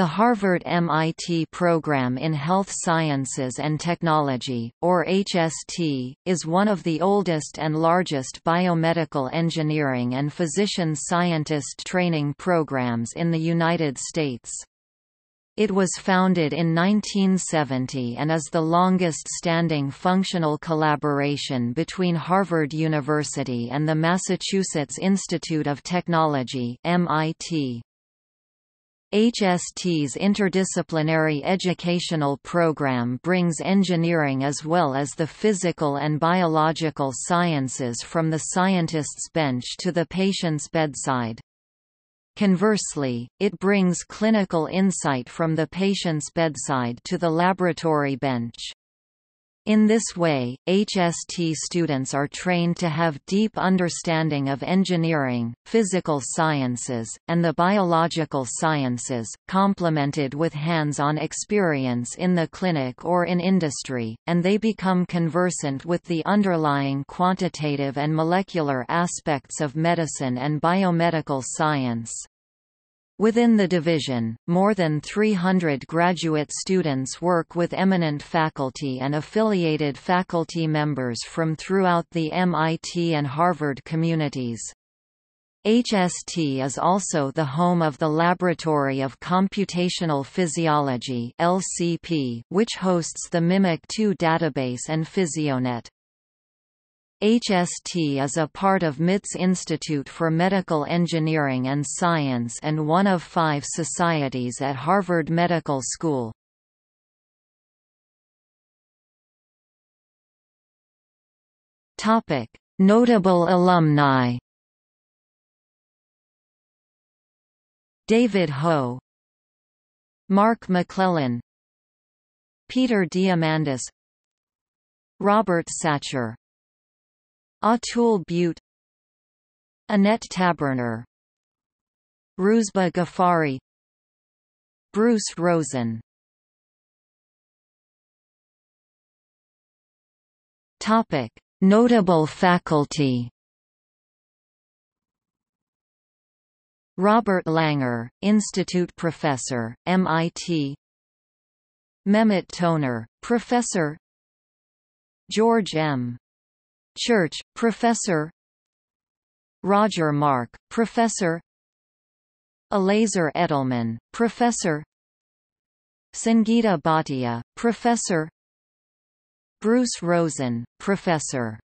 The Harvard-MIT Program in Health Sciences and Technology, or HST, is one of the oldest and largest biomedical engineering and physician scientist training programs in the United States. It was founded in 1970 and is the longest-standing functional collaboration between Harvard University and the Massachusetts Institute of Technology MIT. HST's interdisciplinary educational program brings engineering as well as the physical and biological sciences from the scientist's bench to the patient's bedside. Conversely, it brings clinical insight from the patient's bedside to the laboratory bench. In this way, HST students are trained to have deep understanding of engineering, physical sciences, and the biological sciences, complemented with hands-on experience in the clinic or in industry, and they become conversant with the underlying quantitative and molecular aspects of medicine and biomedical science. Within the division, more than 300 graduate students work with eminent faculty and affiliated faculty members from throughout the MIT and Harvard communities. HST is also the home of the Laboratory of Computational Physiology (LCP), which hosts the MIMIC2 database and PhysioNet. HST is a part of MIT's Institute for Medical Engineering and Science and one of five societies at Harvard Medical School. Notable alumni David Ho Mark McClellan Peter Diamandis Robert Satcher Atul Butte Annette Taberner Ruzba Ghaffari Bruce Rosen Topic. Notable faculty Robert Langer, Institute Professor, MIT Mehmet Toner, Professor George M. Church, Professor Roger Mark, Professor Elazar Edelman, Professor Sangeeta Bhatia, Professor Bruce Rosen, Professor